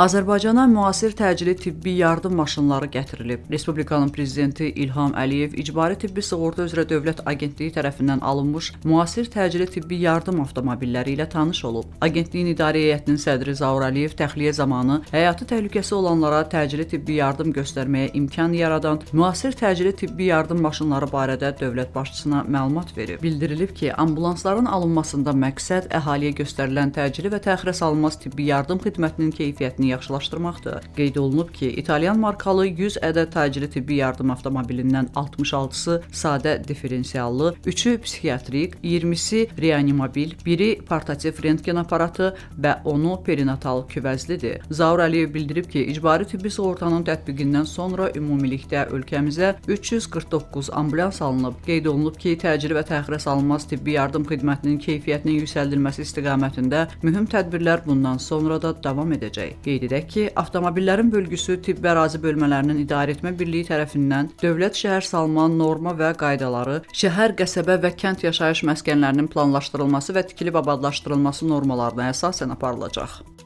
Azərbaycana müasir təcili tibbi yardım maşınları gətirilib. Respublikanın prezidenti İlham Əliyev icbari tibbi sığorta üzrə Dövlət Agentliyi tərəfindən alınmış müasir təcili tibbi yardım avtomobilləri ilə tanış olub. Agentliyin idarə heyətinin sədri Zaur Əliyev təxliyə zamanı həyatı təhlükəsi olanlara təcili tibbi yardım göstərməyə imkan yaradan müasir təcili tibbi yardım maşınları barədə dövlət başçısına məlumat verib. Bildirilib ki, ambulansların alınmasında məqsəd əhaliyə göstərilən təcili və təxirə salınmaz tibbi yardım xidmətinin keyfiyyətini vəziyyətini yaxşılaşdırmaqdır. Qeyd olunub ki, İtalyan markalı 100 ədəd təcili tibbi yardım avtomobilindən 66-sı sadə diferensiallı, 3-ü psixiatrik, 20-si reanimabil, 1-i portativ rentgen aparatı və 10-u perinatal küvəzlidir. Zaur Əliyev bildirib ki, icbari tibbi sığortanın tətbiqindən sonra ümumilikdə ölkəmizə 349 ambulans alınıb. Qeyd olunub ki, təcili və təxirə salınmaz tibbi yardım xidmətinin keyfiyyətinin yüksəldilməsi istiqamətində mühüm tədbirlər bundan sonra da davam edəcək. Qeyd qeyd edək ki, avtomobillərin bölgüsü tibb ərazi bölmələrinin idarəetmə birliyi tərəfindən dövlət şəhər salma norma və qaydaları, şəhər, qəsəbə və kənd yaşayış məskənlərinin planlaşdırılması və tikilib abadlaşdırılması normalarına əsasən aparılacaq.